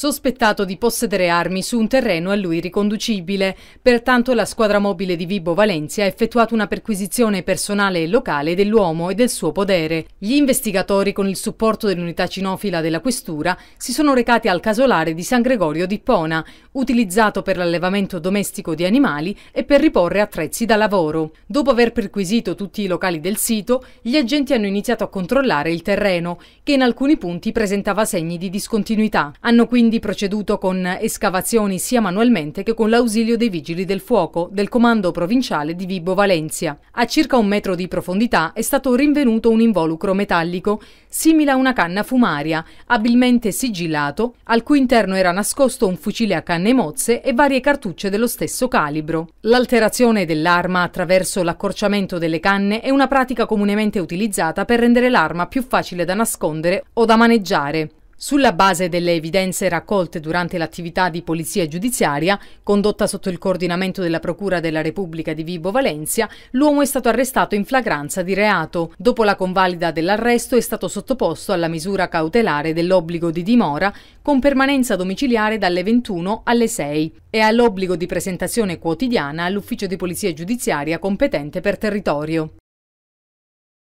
sospettato di possedere armi su un terreno a lui riconducibile. Pertanto la squadra mobile di Vibo Valencia ha effettuato una perquisizione personale e locale dell'uomo e del suo podere. Gli investigatori, con il supporto dell'unità cinofila della Questura, si sono recati al casolare di San Gregorio di Pona, utilizzato per l'allevamento domestico di animali e per riporre attrezzi da lavoro. Dopo aver perquisito tutti i locali del sito, gli agenti hanno iniziato a controllare il terreno, che in alcuni punti presentava segni di discontinuità. Hanno quindi quindi proceduto con escavazioni sia manualmente che con l'ausilio dei vigili del fuoco del comando provinciale di Vibo Valencia. A circa un metro di profondità è stato rinvenuto un involucro metallico simile a una canna fumaria, abilmente sigillato, al cui interno era nascosto un fucile a canne mozze e varie cartucce dello stesso calibro. L'alterazione dell'arma attraverso l'accorciamento delle canne è una pratica comunemente utilizzata per rendere l'arma più facile da nascondere o da maneggiare. Sulla base delle evidenze raccolte durante l'attività di polizia giudiziaria, condotta sotto il coordinamento della Procura della Repubblica di Vibo Valencia, l'uomo è stato arrestato in flagranza di reato. Dopo la convalida dell'arresto è stato sottoposto alla misura cautelare dell'obbligo di dimora con permanenza domiciliare dalle 21 alle 6 e all'obbligo di presentazione quotidiana all'ufficio di polizia giudiziaria competente per territorio.